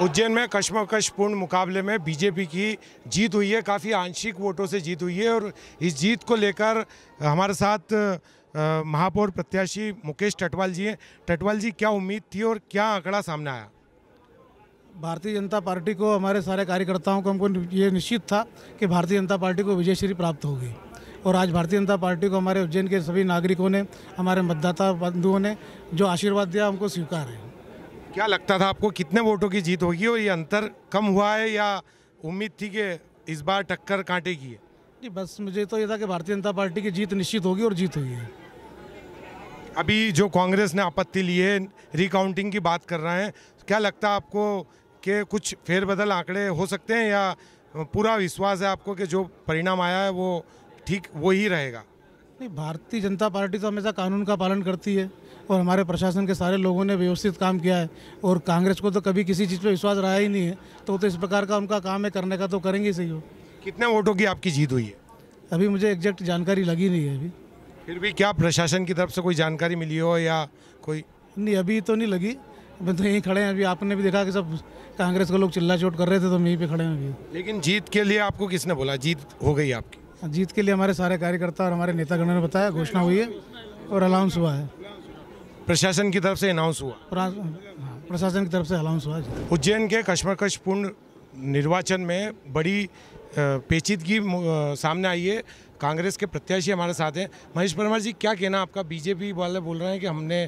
उज्जैन में कश्मकश पूर्ण मुकाबले में बीजेपी की जीत हुई है काफ़ी आंशिक वोटों से जीत हुई है और इस जीत को लेकर हमारे साथ महापौर प्रत्याशी मुकेश टटवाल जी हैं टटवाल जी क्या उम्मीद थी और क्या आंकड़ा सामने आया भारतीय जनता पार्टी को हमारे सारे कार्यकर्ताओं को हमको ये निश्चित था कि भारतीय जनता पार्टी को विजयश्री प्राप्त होगी और आज भारतीय जनता पार्टी को हमारे उज्जैन के सभी नागरिकों ने हमारे मतदाता बंधुओं ने जो आशीर्वाद दिया हमको स्वीकार है क्या लगता था आपको कितने वोटों की जीत होगी और ये अंतर कम हुआ है या उम्मीद थी कि इस बार टक्कर कांटे की है नहीं बस मुझे तो ये था कि भारतीय जनता पार्टी की जीत निश्चित होगी और जीत हुई है अभी जो कांग्रेस ने आपत्ति ली है रिकाउंटिंग की बात कर रहे हैं क्या लगता है आपको कि कुछ फेरबदल आंकड़े हो सकते हैं या पूरा विश्वास है आपको कि जो परिणाम आया है वो ठीक वो ही रहेगा नहीं भारतीय जनता पार्टी तो हमेशा कानून का पालन करती है और हमारे प्रशासन के सारे लोगों ने व्यवस्थित काम किया है और कांग्रेस को तो कभी किसी चीज़ पर विश्वास रहा ही नहीं है तो तो इस प्रकार का उनका काम है करने का तो करेंगे ही सही हो कितने वोटों की आपकी जीत हुई है अभी मुझे एग्जैक्ट जानकारी लगी नहीं है अभी फिर भी क्या प्रशासन की तरफ से कोई जानकारी मिली हो या कोई नहीं अभी तो नहीं लगी मैं तो यहीं खड़े हैं अभी आपने भी देखा कि सब कांग्रेस के लोग चिल्ला चोट कर रहे थे तो हम यहीं पे खड़े हैं अभी लेकिन जीत के लिए आपको किसने बोला जीत हो गई आपकी हाँ, जीत के लिए हमारे सारे कार्यकर्ता और हमारे नेतागणों ने बताया घोषणा हुई है और अलाउंस हुआ है प्रशासन की तरफ से अनाउंस हुआ हाँ, प्रशासन की तरफ से अनाउंस हुआ उज्जैन के पूर्ण निर्वाचन में बड़ी पेचीदगी सामने आई है कांग्रेस के प्रत्याशी हमारे साथ हैं महेश परमार जी क्या कहना आपका बीजेपी वाले बोल रहे हैं कि हमने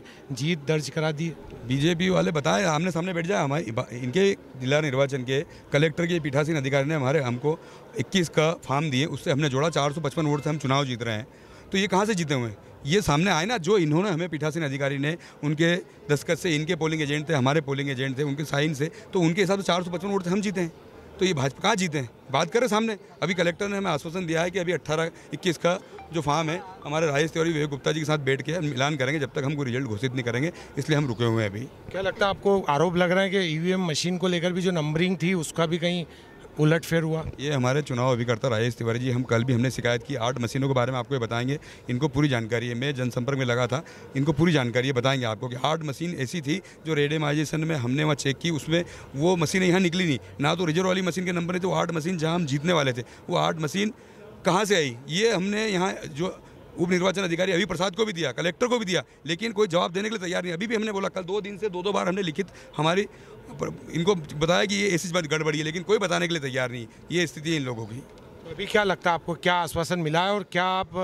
जीत दर्ज करा दी बीजेपी वाले बताए हमने सामने बैठ जाए हमारे इनके जिला निर्वाचन के कलेक्टर के पीठासीन अधिकारी ने हमारे हमको 21 का फार्म दिए उससे हमने जोड़ा चार वोट से हम चुनाव जीत रहे हैं तो ये कहाँ से जीते हुए हैं ये सामने आए ना जो इन्होंने हमें पीठासीन अधिकारी ने उनके दस्खत से इनके पोलिंग एजेंट थे हमारे पोलिंग एजेंट थे उनके साइन से तो उनके हिसाब से चार सौ पचपन वोट हम जीते हैं तो ये भाजपा कहाँ जीते हैं बात करें सामने अभी कलेक्टर ने हमें आश्वासन दिया है कि अभी अट्ठारह इक्कीस का जो फार्म है हमारे राजेश तिवारी विवेक गुप्ता जी के साथ बैठ के मिलान करेंगे जब तक हमको रिजल्ट घोषित नहीं करेंगे इसलिए हम रुके हुए हैं अभी क्या लगता है आपको आरोप लग रहा है कि ईवीएम e मशीन को लेकर भी जो नंबरिंग थी उसका भी कहीं उलट फेर हुआ ये हमारे चुनाव अभिकर्ता राजेश तिवारी जी हम कल भी हमने शिकायत की आठ मशीनों के बारे में आपको बताएंगे इनको पूरी जानकारी है मैं जनसंपर्क में लगा था इनको पूरी जानकारी है बताएंगे आपको कि आठ मशीन ऐसी थी जो रेडेमाइजेशन में हमने वहाँ चेक की उसमें वो मशीनें यहाँ निकली नहीं ना तो रिजर्व वाली मशीन के नंबर थे वो तो आठ मशीन जहाँ हम जीतने वाले थे वो आठ मशीन कहाँ से आई ये हमने यहाँ जो उप निर्वाचन अधिकारी अभी प्रसाद को भी दिया कलेक्टर को भी दिया लेकिन कोई जवाब देने के लिए तैयार नहीं अभी भी हमने बोला कल दो दिन से दो दो बार हमने लिखित हमारी इनको बताया कि ये ऐसी बात गड़बड़ी है लेकिन कोई बताने के लिए तैयार नहीं ये स्थिति है इन लोगों की तो अभी क्या लगता है आपको क्या आश्वासन मिला है और क्या आप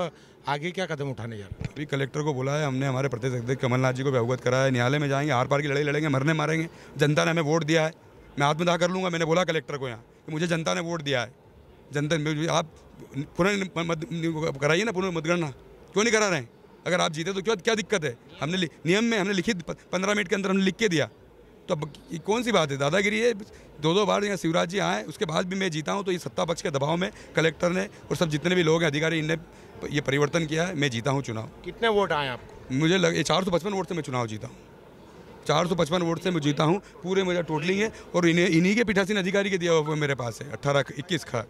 आगे क्या कदम उठाने जा रहे हैं अभी कलेक्टर को बोला है हमने हमारे प्रदेश अध्यक्ष कमलनाथ जी को भी अवगत कराया न्यायालय में जाएंगे हार पार की लड़ाई लड़ेंगे मरने मारेंगे जनता ने हमें वोट दिया है मैं आत्मदाह कर लूँगा मैंने बोला कलेक्टर को यहाँ कि मुझे जनता ने वोट दिया है जनता आप पुनः कराइए ना पुनः मतगणना क्यों नहीं करा रहे हैं अगर आप जीते तो क्यों क्या दिक्कत है हमने नियम में हमने लिखित पंद्रह मिनट के अंदर हमने लिख के दिया तो अब ये कौन सी बात है दादागिरी है दो दो बार यहाँ शिवराज जी आए उसके बाद भी मैं जीता हूँ तो ये सत्ता पक्ष के दबाव में कलेक्टर ने और सब जितने भी लोग हैं अधिकारी इनने ये परिवर्तन किया है मैं जीता हूँ चुनाव कितने वोट आए आपको मुझे लगे चार सौ पचपन वोट से मैं चुनाव जीता हूँ चार सौ पचपन वोट से मैं जीता हूँ पूरे मेरा टोटलिंग है और इन्हें इन्हीं के पीठासीन अधिकारी के दिया हुआ मेरे पास है अट्ठारह इक्कीस खा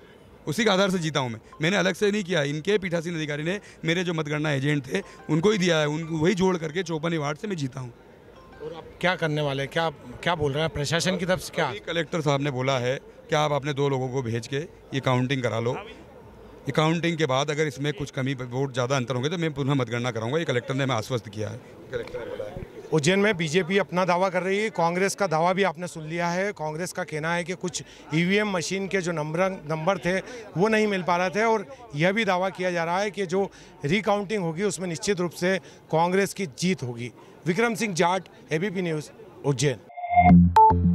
उसी के आधार से जीता हूँ मैं मैंने अलग से नहीं किया इनके पीठासीन अधिकारी ने मेरे जो मतगणना एजेंट थे उनको ही दिया है उनको वही जोड़ करके चौपन वार्ड से मैं जीता हूँ और आप क्या करने वाले हैं क्या क्या बोल रहे हैं प्रशासन की तरफ से क्या कलेक्टर साहब ने बोला है कि आप अपने दो लोगों को भेज के ये काउंटिंग करा लो ये काउंटिंग के बाद अगर इसमें कुछ कमी वोट ज़्यादा अंतर होंगे तो मैं पुनः मतगणना कराऊंगा ये कलेक्टर ने हमें आश्वस्त किया है कलेक्टर ने बोला उज्जैन में बीजेपी अपना दावा कर रही है कांग्रेस का दावा भी आपने सुन लिया है कांग्रेस का कहना है कि कुछ ईवीएम मशीन के जो नंबर नंबर थे वो नहीं मिल पा रहे थे और यह भी दावा किया जा रहा है कि जो रिकाउंटिंग होगी उसमें निश्चित रूप से कांग्रेस की जीत होगी विक्रम सिंह जाट एबीपी न्यूज़ उज्जैन